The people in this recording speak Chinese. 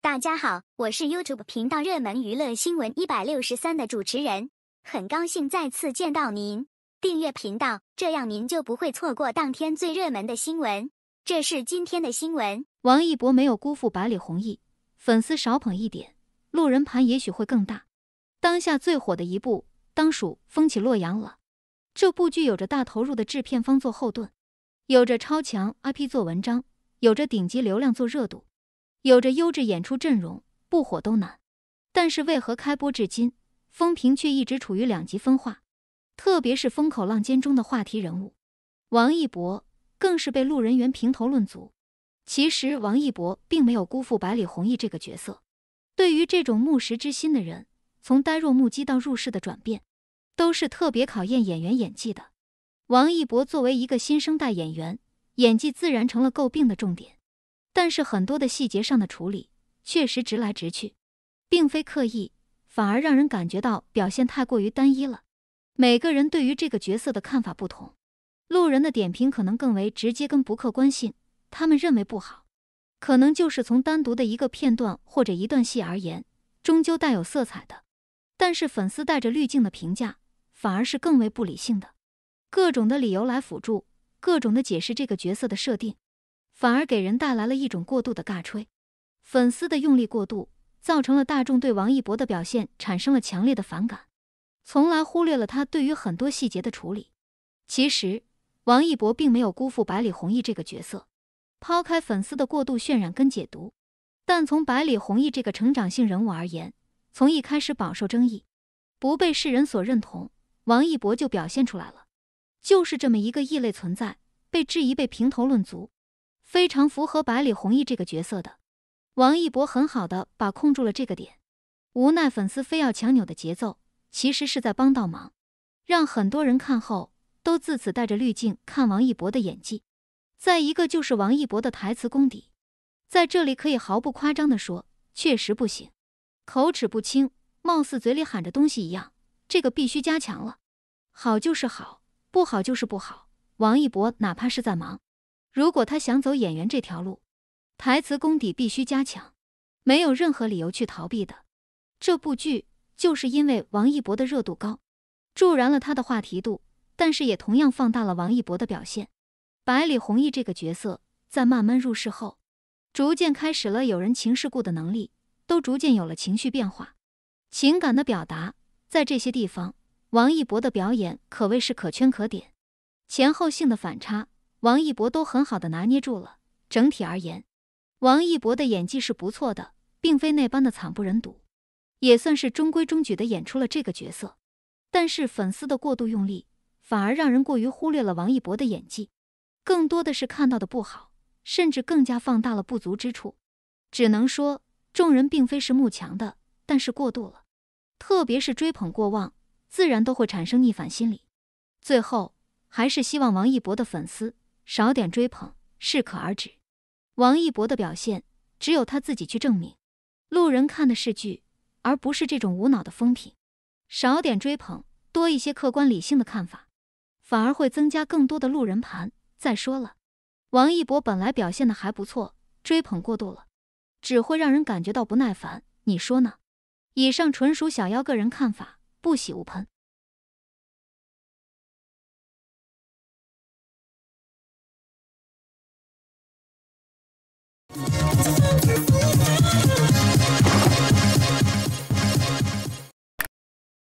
大家好，我是 YouTube 频道热门娱乐新闻一百六十三的主持人，很高兴再次见到您。订阅频道，这样您就不会错过当天最热门的新闻。这是今天的新闻：王一博没有辜负百里弘毅，粉丝少捧一点，路人盘也许会更大。当下最火的一部，当属《风起洛阳》了。这部剧有着大投入的制片方做后盾，有着超强 IP 做文章，有着顶级流量做热度。有着优质演出阵容，不火都难。但是为何开播至今，风评却一直处于两极分化？特别是风口浪尖中的话题人物王一博，更是被路人缘评头论足。其实王一博并没有辜负百里弘毅这个角色。对于这种木石之心的人，从呆若木鸡到入世的转变，都是特别考验演员演技的。王一博作为一个新生代演员，演技自然成了诟病的重点。但是很多的细节上的处理确实直来直去，并非刻意，反而让人感觉到表现太过于单一了。每个人对于这个角色的看法不同，路人的点评可能更为直接跟不客观性，他们认为不好，可能就是从单独的一个片段或者一段戏而言，终究带有色彩的。但是粉丝带着滤镜的评价反而是更为不理性的，各种的理由来辅助，各种的解释这个角色的设定。反而给人带来了一种过度的尬吹，粉丝的用力过度造成了大众对王一博的表现产生了强烈的反感，从来忽略了他对于很多细节的处理。其实，王一博并没有辜负百里弘毅这个角色。抛开粉丝的过度渲染跟解读，但从百里弘毅这个成长性人物而言，从一开始饱受争议、不被世人所认同，王一博就表现出来了，就是这么一个异类存在，被质疑、被评头论足。非常符合百里弘毅这个角色的，王一博很好的把控住了这个点。无奈粉丝非要强扭的节奏，其实是在帮倒忙，让很多人看后都自此带着滤镜看王一博的演技。再一个就是王一博的台词功底，在这里可以毫不夸张的说，确实不行，口齿不清，貌似嘴里喊着东西一样，这个必须加强了。好就是好，不好就是不好。王一博哪怕是在忙。如果他想走演员这条路，台词功底必须加强，没有任何理由去逃避的。这部剧就是因为王一博的热度高，助燃了他的话题度，但是也同样放大了王一博的表现。百里弘毅这个角色在慢慢入世后，逐渐开始了有人情世故的能力，都逐渐有了情绪变化、情感的表达。在这些地方，王一博的表演可谓是可圈可点，前后性的反差。王一博都很好的拿捏住了。整体而言，王一博的演技是不错的，并非那般的惨不忍睹，也算是中规中矩的演出了这个角色。但是粉丝的过度用力，反而让人过于忽略了王一博的演技，更多的是看到的不好，甚至更加放大了不足之处。只能说，众人并非是慕强的，但是过度了，特别是追捧过旺，自然都会产生逆反心理。最后，还是希望王一博的粉丝。少点追捧，适可而止。王一博的表现，只有他自己去证明。路人看的是剧，而不是这种无脑的风评。少点追捧，多一些客观理性的看法，反而会增加更多的路人盘。再说了，王一博本来表现的还不错，追捧过度了，只会让人感觉到不耐烦。你说呢？以上纯属小妖个人看法，不喜勿喷。Thank you.